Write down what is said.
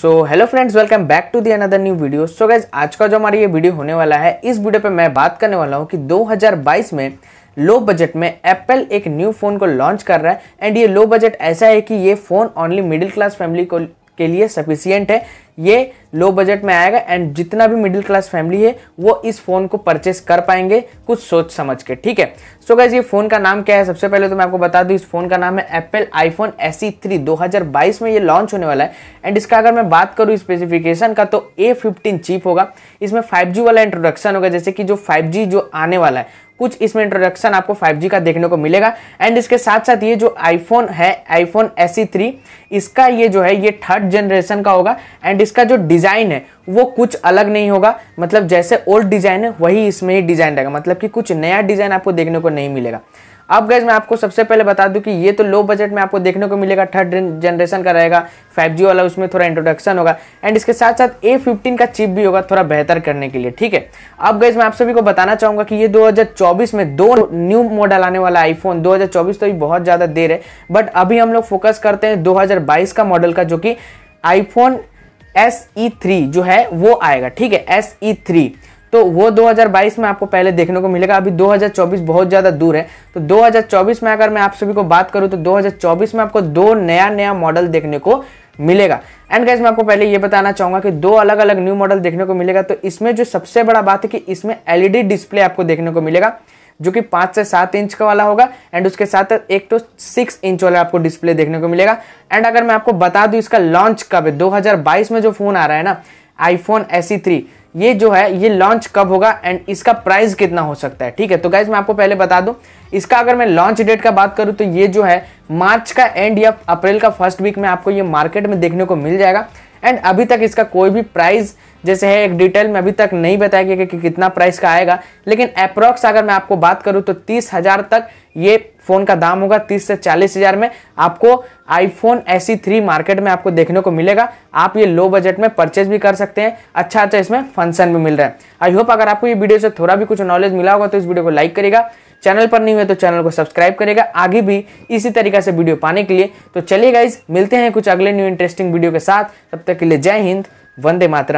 so hello friends welcome back to the another new video so guys आज का जो हमारी ये वीडियो होने वाला है इस वीडियो पे मैं बात करने वाला हूँ कि 2022 में लो बजट में एप्पल एक न्यू फ़ोन को लॉन्च कर रहा है एंड ये लो बजट ऐसा है कि ये phone only middle class family को के लिए सफिशियंट है ये लो बजट में आएगा एंड जितना भी मिडिल क्लास फैमिली है वो इस फ़ोन को परचेस कर पाएंगे कुछ सोच समझ के ठीक है सो so ये फ़ोन का नाम क्या है सबसे पहले तो मैं आपको बता दूं इस फ़ोन का नाम है Apple iPhone S E three दो हज़ार बाईस में ये लॉन्च होने वाला है एंड इसका अगर मैं बात करूँ स्पेसिफिकेशन का तो ए फिफ्टीन चीप होगा इसमें फाइव जी वाला इंट्रोडक्शन होगा जैसे कि जो फाइव जी जो आने वाला है कुछ इसमें इंट्रोडक्शन आपको 5G का देखने को मिलेगा एंड इसके साथ साथ ये जो आईफोन है आईफोन एस थ्री इसका ये जो है ये थर्ड जनरेशन का होगा एंड इसका जो डिज़ाइन है वो कुछ अलग नहीं होगा मतलब जैसे ओल्ड डिज़ाइन है वही इसमें ही डिज़ाइन रहेगा मतलब कि कुछ नया डिज़ाइन आपको देखने को नहीं मिलेगा अब गैस मैं आपको सबसे पहले बता दूं कि ये तो लो बजट में आपको देखने को मिलेगा थर्ड जनरेशन का रहेगा 5G वाला उसमें थोड़ा इंट्रोडक्शन होगा एंड इसके साथ साथ A15 का चिप भी होगा थोड़ा बेहतर करने के लिए ठीक है अब गैस मैं आप सभी को बताना चाहूंगा कि ये 2024 में दो न्यू मॉडल आने वाला आईफोन दो तो भी बहुत ज़्यादा देर है बट अभी हम लोग फोकस करते हैं दो का मॉडल का जो कि आईफोन एस ई थ्री जो है वो आएगा ठीक है एस ई थ्री तो वो 2022 में आपको पहले देखने को मिलेगा अभी 2024 बहुत ज़्यादा दूर है तो 2024 में अगर मैं आप सभी को बात करूँ तो 2024 में आपको दो नया नया मॉडल देखने को मिलेगा एंड गैस मैं आपको पहले ये बताना चाहूँगा कि दो अलग अलग न्यू मॉडल देखने को मिलेगा तो इसमें जो सबसे बड़ा बात है कि इसमें एलईडी डिस्प्ले e आपको देखने को मिलेगा जो कि पाँच से सात इंच का वाला होगा एंड उसके साथ एक टू सिक्स इंच वाला आपको डिस्प्ले देखने को मिलेगा एंड अगर मैं आपको बता दूँ इसका लॉन्च कब है 2022 में जो फ़ोन आ रहा है ना आईफोन एस थ्री ये जो है ये लॉन्च कब होगा एंड इसका प्राइस कितना हो सकता है ठीक है तो गाइज मैं आपको पहले बता दूं इसका अगर मैं लॉन्च डेट का बात करूं तो ये जो है मार्च का एंड या अप्रैल का फर्स्ट वीक में आपको ये मार्केट में देखने को मिल जाएगा एंड अभी तक इसका कोई भी प्राइस जैसे है एक डिटेल में अभी तक नहीं बताया गया कि, कि कितना प्राइस का आएगा लेकिन अप्रॉक्स अगर मैं आपको बात करूँ तो तीस हज़ार तक ये फ़ोन का दाम होगा तीस से चालीस हज़ार में आपको आईफोन एस थ्री मार्केट में आपको देखने को मिलेगा आप ये लो बजट में परचेज भी कर सकते हैं अच्छा अच्छा इसमें फंक्शन भी मिल रहा है आई होप अगर आपको ये वीडियो से थोड़ा भी कुछ नॉलेज मिला होगा तो इस वीडियो को लाइक करेगा चैनल पर नहीं हुए तो चैनल को सब्सक्राइब करेगा आगे भी इसी तरीका से वीडियो पाने के लिए तो चलिए गाइज मिलते हैं कुछ अगले न्यू इंटरेस्टिंग वीडियो के साथ तब तक के लिए जय हिंद वंदे मातरा